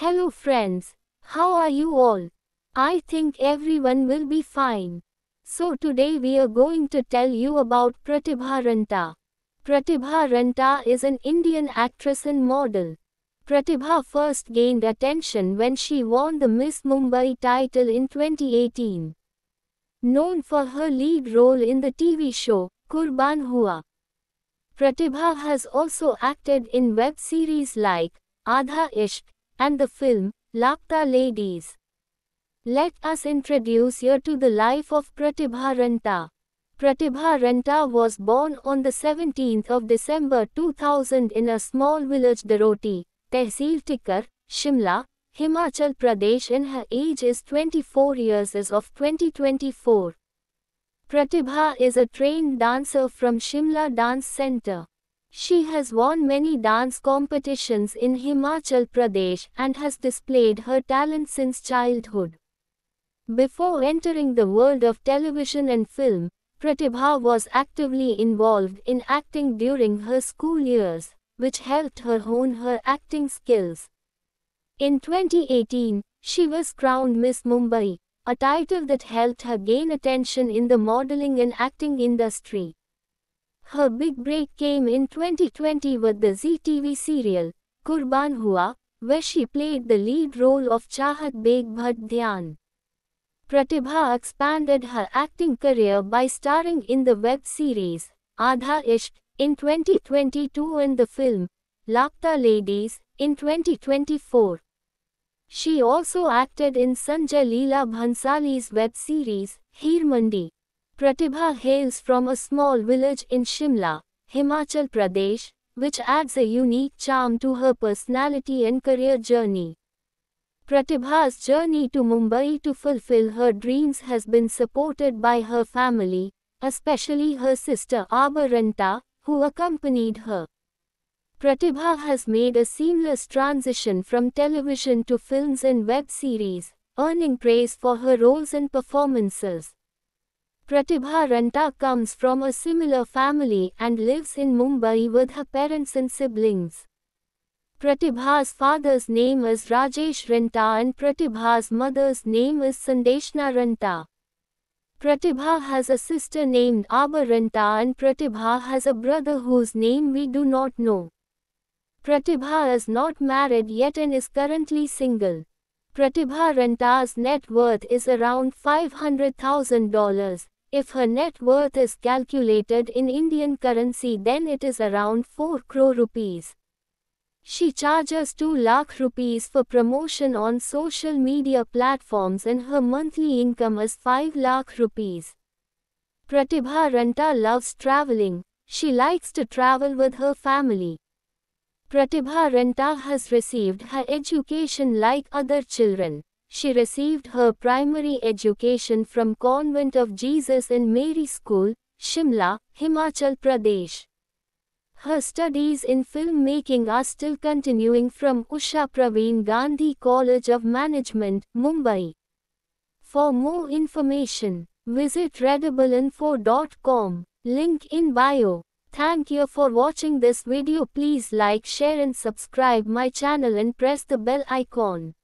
Hello friends, how are you all? I think everyone will be fine. So today we are going to tell you about Pratibha Ranta. Pratibha Ranta is an Indian actress and model. Pratibha first gained attention when she won the Miss Mumbai title in 2018. Known for her lead role in the TV show, Kurban Hua. Pratibha has also acted in web series like Adha Ishq, and the film Lakta Ladies. Let us introduce you to the life of Pratibha Ranta. Pratibha Ranta was born on the 17th of December 2000 in a small village Daroti, Tehsil Tikar, Shimla, Himachal Pradesh and her age is 24 years as of 2024. Pratibha is a trained dancer from Shimla Dance Center. She has won many dance competitions in Himachal Pradesh and has displayed her talent since childhood. Before entering the world of television and film, Pratibha was actively involved in acting during her school years, which helped her hone her acting skills. In 2018, she was crowned Miss Mumbai, a title that helped her gain attention in the modeling and acting industry. Her big break came in 2020 with the ZTV serial, Kurban Hua, where she played the lead role of Chahat Beg Bhatt Dhyan. Pratibha expanded her acting career by starring in the web series, Adha Ishq, in 2022 and the film, Lakta Ladies, in 2024. She also acted in Sanjay Leela Bhansali's web series, Hirmandi. Pratibha hails from a small village in Shimla, Himachal Pradesh, which adds a unique charm to her personality and career journey. Pratibha's journey to Mumbai to fulfill her dreams has been supported by her family, especially her sister Abaranta, who accompanied her. Pratibha has made a seamless transition from television to films and web series, earning praise for her roles and performances. Pratibha Ranta comes from a similar family and lives in Mumbai with her parents and siblings. Pratibha's father's name is Rajesh Ranta and Pratibha's mother's name is Sandeshna Ranta. Pratibha has a sister named Abha Ranta and Pratibha has a brother whose name we do not know. Pratibha is not married yet and is currently single. Pratibha Ranta's net worth is around $500,000 if her net worth is calculated in Indian currency then it is around 4 crore rupees. She charges 2 lakh rupees for promotion on social media platforms and her monthly income is 5 lakh rupees. Pratibha Ranta loves traveling. She likes to travel with her family. Pratibha Renta has received her education like other children. She received her primary education from Convent of Jesus and Mary School, Shimla, Himachal Pradesh. Her studies in filmmaking are still continuing from Usha Praveen Gandhi College of Management, Mumbai. For more information, visit readableinfo.com, link in bio. Thank you for watching this video. Please like, share and subscribe my channel and press the bell icon.